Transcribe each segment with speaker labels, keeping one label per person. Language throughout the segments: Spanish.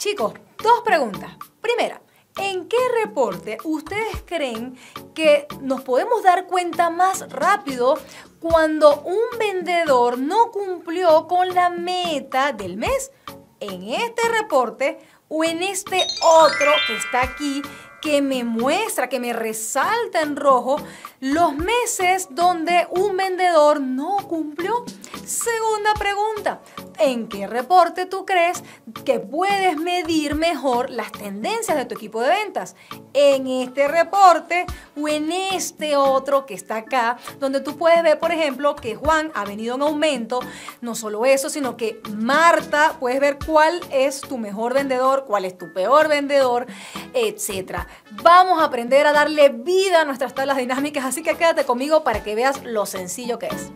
Speaker 1: Chicos, dos preguntas. Primera, ¿en qué reporte ustedes creen que nos podemos dar cuenta más rápido cuando un vendedor no cumplió con la meta del mes? En este reporte o en este otro que está aquí que me muestra, que me resalta en rojo los meses donde un vendedor no cumplió. Segunda pregunta, ¿en qué reporte tú crees que puedes medir mejor las tendencias de tu equipo de ventas? ¿En este reporte o en este otro que está acá, donde tú puedes ver, por ejemplo, que Juan ha venido en aumento? No solo eso, sino que Marta, puedes ver cuál es tu mejor vendedor, cuál es tu peor vendedor, etcétera vamos a aprender a darle vida a nuestras tablas dinámicas, así que quédate conmigo para que veas lo sencillo que es.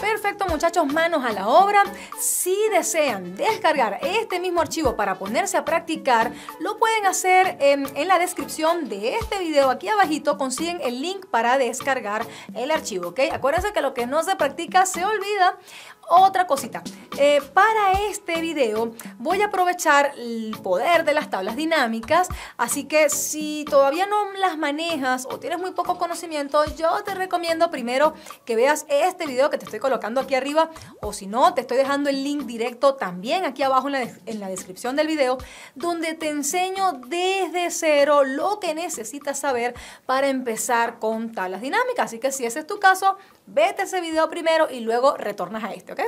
Speaker 1: Perfecto muchachos, manos a la obra. Si desean descargar este mismo archivo para ponerse a practicar, lo pueden hacer en, la descripción de este video. Aquí abajito consiguen el link para descargar el archivo, ¿ok? Acuérdense que lo que no se practica se olvida. Otra cosita, eh, para este video voy a aprovechar el poder de las tablas dinámicas, así que si todavía no las manejas o tienes muy poco conocimiento, yo te recomiendo primero que veas este video que te estoy colocando aquí arriba o si no, te estoy dejando el link directo también aquí abajo en la, descripción del video, donde te enseño desde cero lo que necesitas saber para empezar con tablas dinámicas. Así que si ese es tu caso, vete ese video primero y luego retornas a este, ¿ok?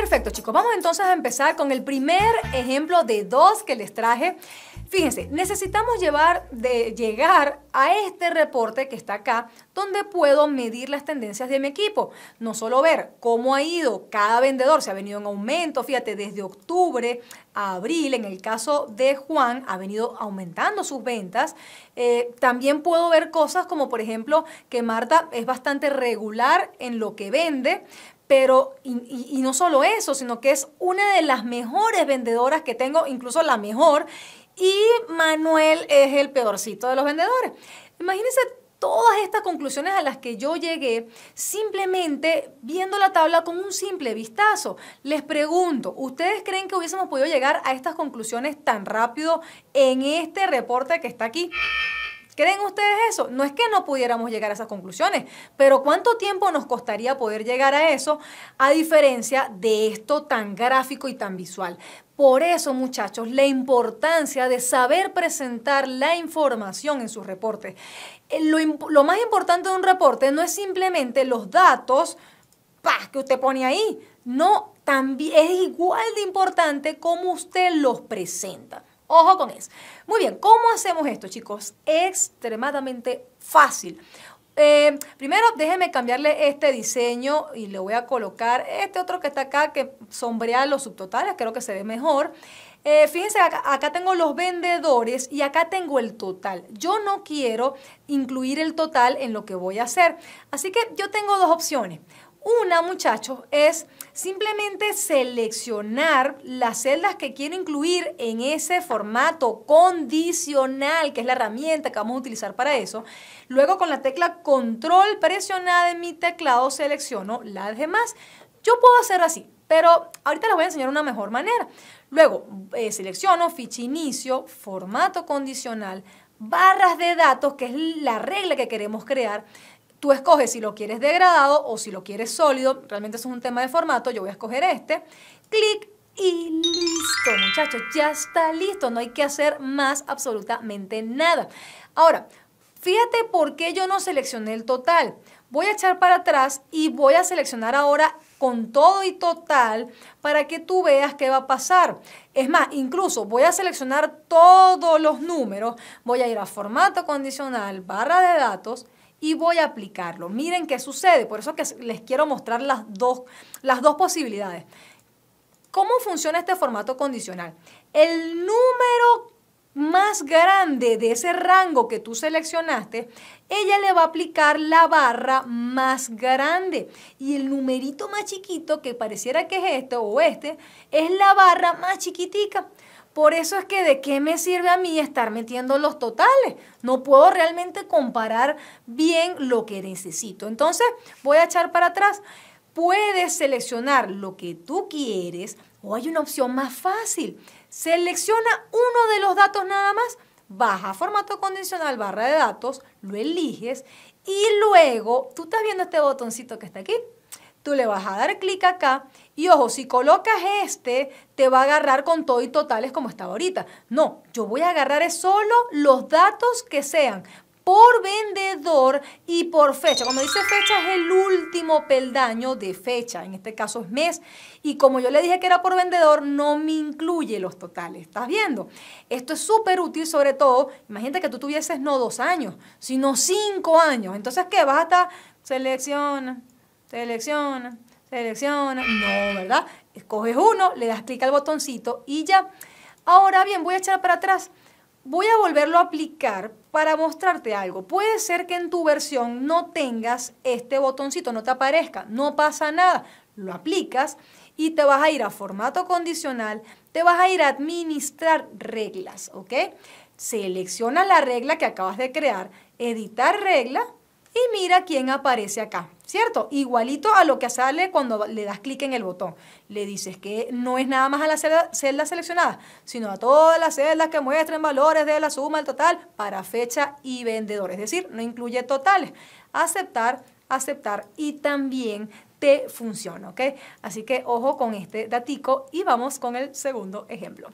Speaker 1: Perfecto, chicos. Vamos entonces a empezar con el primer ejemplo de dos que les traje. Fíjense, necesitamos llevar de llegar a este reporte que está acá, donde puedo medir las tendencias de mi equipo. No solo ver cómo ha ido cada vendedor, se ha venido en aumento, fíjate, desde octubre a abril, en el caso de Juan, ha venido aumentando sus ventas. Eh, también puedo ver cosas como, por ejemplo, que Marta es bastante regular en lo que vende, pero y, no solo eso, sino que es una de las mejores vendedoras que tengo, incluso la mejor, y Manuel es el peorcito de los vendedores. Imagínense todas estas conclusiones a las que yo llegué simplemente viendo la tabla con un simple vistazo. Les pregunto, ¿ustedes creen que hubiésemos podido llegar a estas conclusiones tan rápido en este reporte que está aquí? ¿Creen ustedes eso? No es que no pudiéramos llegar a esas conclusiones, pero ¿cuánto tiempo nos costaría poder llegar a eso a diferencia de esto tan gráfico y tan visual? Por eso, muchachos, la importancia de saber presentar la información en sus reportes. Eh, lo, más importante de un reporte no es simplemente los datos que usted pone ahí. No, también es igual de importante cómo usted los presenta. Ojo con eso. Muy bien, ¿cómo hacemos esto, chicos? Extremadamente fácil. Eh, primero, déjenme cambiarle este diseño y le voy a colocar este otro que está acá, que sombrea los subtotales, creo que se ve mejor. Eh, fíjense, acá, tengo los vendedores y acá tengo el total. Yo no quiero incluir el total en lo que voy a hacer. Así que yo tengo dos opciones. Una, muchachos, es Simplemente seleccionar las celdas que quiero incluir en ese formato condicional, que es la herramienta que vamos a utilizar para eso. Luego con la tecla control presionada en mi teclado selecciono las demás. Yo puedo hacer así, pero ahorita les voy a enseñar una mejor manera. Luego eh, selecciono ficha inicio, formato condicional, barras de datos, que es la regla que queremos crear, Tú escoges si lo quieres degradado o si lo quieres sólido. Realmente eso es un tema de formato. Yo voy a escoger este. Clic y listo, muchachos. Ya está listo. No hay que hacer más absolutamente nada. Ahora, fíjate por qué yo no seleccioné el total. Voy a echar para atrás y voy a seleccionar ahora con todo y total para que tú veas qué va a pasar. Es más, incluso voy a seleccionar todos los números, voy a ir a formato condicional, barra de datos, y voy a aplicarlo. Miren qué sucede, por eso que les quiero mostrar las dos, las dos posibilidades. ¿Cómo funciona este formato condicional? El número más grande de ese rango que tú seleccionaste, ella le va a aplicar la barra más grande. Y el numerito más chiquito, que pareciera que es este o este, es la barra más chiquitica. Por eso es que de qué me sirve a mí estar metiendo los totales. No puedo realmente comparar bien lo que necesito. Entonces voy a echar para atrás. Puedes seleccionar lo que tú quieres o hay una opción más fácil. Selecciona uno de los datos nada más, baja formato condicional, barra de datos, lo eliges y luego tú estás viendo este botoncito que está aquí tú le vas a dar clic acá y ojo, si colocas este, te va a agarrar con todo y totales como estaba ahorita. No, yo voy a agarrar solo los datos que sean por vendedor y por fecha. Cuando dice fecha es el último peldaño de fecha, en este caso es mes. Y como yo le dije que era por vendedor, no me incluye los totales. ¿Estás viendo? Esto es súper útil, sobre todo, imagínate que tú tuvieses no dos años, sino cinco años. Entonces, ¿qué? Vas hasta selecciona selecciona, selecciona, no, ¿verdad? Escoges uno, le das clic al botoncito y ya. Ahora bien, voy a echar para atrás. Voy a volverlo a aplicar para mostrarte algo. Puede ser que en tu versión no tengas este botoncito, no te aparezca, no pasa nada. Lo aplicas y te vas a ir a formato condicional, te vas a ir a administrar reglas, ¿ok? Selecciona la regla que acabas de crear, editar regla y mira quién aparece acá. ¿cierto? Igualito a lo que sale cuando le das clic en el botón. Le dices que no es nada más a la celda seleccionada sino a todas las celdas que muestren valores de la suma el total para fecha y vendedor. Es decir, no incluye totales. Aceptar, aceptar y también te funciona, ¿ok? Así que ojo con este datico y vamos con el segundo ejemplo.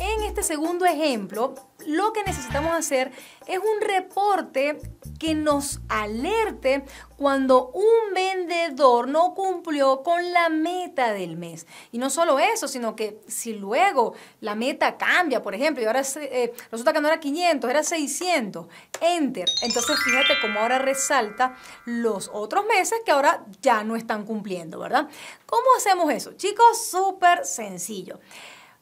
Speaker 1: En este segundo ejemplo lo que necesitamos hacer es un reporte que nos alerte cuando un vendedor no cumplió con la meta del mes. Y no solo eso, sino que si luego la meta cambia, por ejemplo, y ahora eh, resulta que no era 500, era 600, enter. Entonces fíjate cómo ahora resalta los otros meses que ahora ya no están cumpliendo, ¿verdad? ¿Cómo hacemos eso? Chicos, súper sencillo.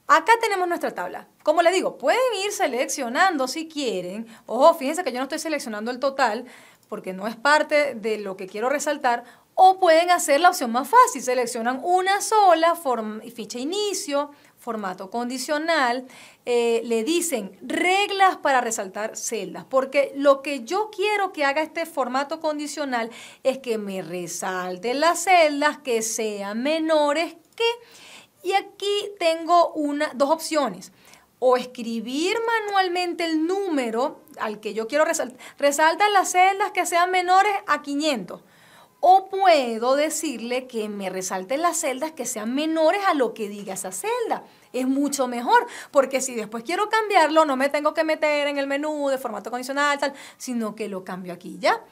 Speaker 1: Acá tenemos nuestra tabla. Como le digo, pueden ir seleccionando si quieren. Ojo, fíjense que yo no estoy seleccionando el total porque no es parte de lo que quiero resaltar. O pueden hacer la opción más fácil. Seleccionan una sola, ficha inicio, formato condicional. Eh, le dicen reglas para resaltar celdas. Porque lo que yo quiero que haga este formato condicional es que me resalten las celdas que sean menores que y aquí tengo dos opciones. O escribir manualmente el número al que yo quiero resaltar. Resaltan las celdas que sean menores a 500. O puedo decirle que me resalten las celdas que sean menores a lo que diga esa celda. Es mucho mejor, porque si después quiero cambiarlo, no me tengo que meter en el menú de formato condicional, tal, sino que lo cambio aquí ya.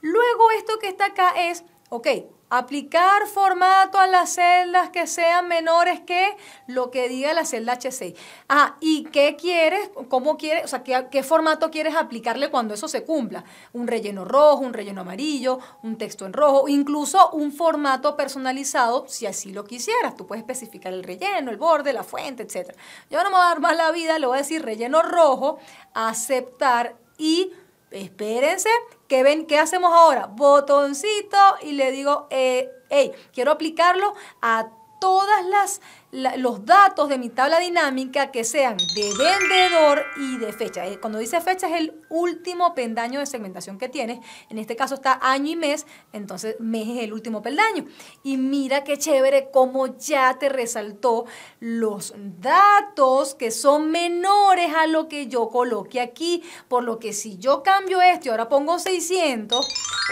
Speaker 1: Luego esto que está acá es Ok, aplicar formato a las celdas que sean menores que lo que diga la celda H6. Ah, ¿y qué quieres? ¿Cómo quieres? O sea, ¿qué, formato quieres aplicarle cuando eso se cumpla? Un relleno rojo, un relleno amarillo, un texto en rojo, incluso un formato personalizado, si así lo quisieras. Tú puedes especificar el relleno, el borde, la fuente, etc. Yo no me voy a dar más la vida, le voy a decir relleno rojo, aceptar y espérense que ven, ¿qué hacemos ahora? Botoncito y le digo, eh, hey, quiero aplicarlo a todas las los datos de mi tabla dinámica que sean de vendedor y de fecha. Eh, cuando dice fecha es el último peldaño de segmentación que tienes. En este caso está año y mes, entonces mes es el último peldaño. Y mira qué chévere cómo ya te resaltó los datos que son menores a lo que yo coloque aquí. Por lo que si yo cambio esto y ahora pongo 600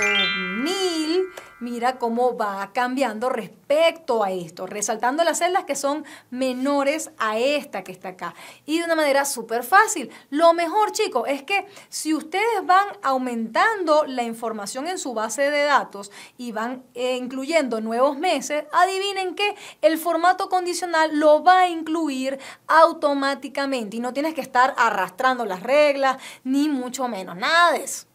Speaker 1: o 1000, mira cómo va cambiando respecto a esto, resaltando las celdas que son menores a esta que está acá. Y de una manera súper fácil. Lo mejor, chicos, es que si ustedes van aumentando la información en su base de datos y van eh, incluyendo nuevos meses, adivinen que el formato condicional lo va a incluir automáticamente y no tienes que estar arrastrando las reglas, ni mucho menos, nada de eso.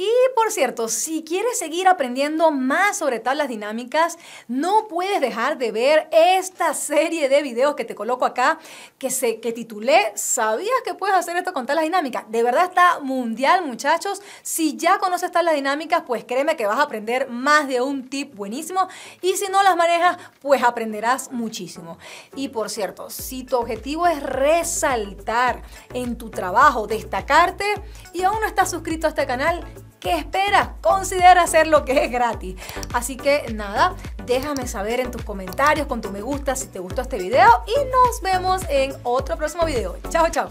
Speaker 1: Y por cierto, si quieres seguir aprendiendo más sobre tablas dinámicas, no puedes dejar de ver esta serie de videos que te coloco acá, que, se, que titulé ¿Sabías que puedes hacer esto con tablas dinámicas? De verdad está mundial, muchachos. Si ya conoces tablas dinámicas, pues créeme que vas a aprender más de un tip buenísimo. Y si no las manejas, pues aprenderás muchísimo. Y por cierto, si tu objetivo es resaltar en tu trabajo, destacarte y aún no estás suscrito a este canal, ¿Qué esperas? Considera hacer lo que es gratis. Así que nada, déjame saber en tus comentarios, con tu me gusta, si te gustó este video y nos vemos en otro próximo video. Chao, chao.